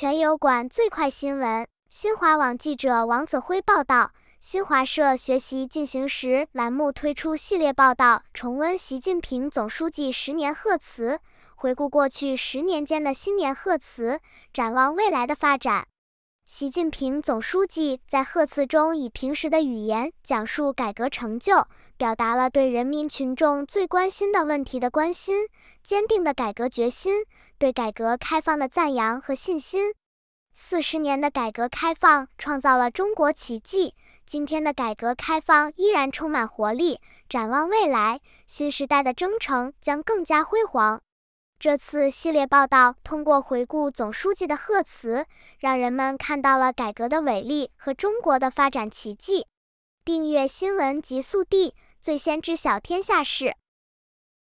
全油管最快新闻。新华网记者王子辉报道，新华社“学习进行时”栏目推出系列报道，重温习近平总书记十年贺词，回顾过去十年间的新年贺词，展望未来的发展。习近平总书记在贺词中以平实的语言讲述改革成就，表达了对人民群众最关心的问题的关心，坚定的改革决心，对改革开放的赞扬和信心。四十年的改革开放创造了中国奇迹，今天的改革开放依然充满活力。展望未来，新时代的征程将更加辉煌。这次系列报道通过回顾总书记的贺词，让人们看到了改革的伟力和中国的发展奇迹。订阅新闻极速递，最先知晓天下事。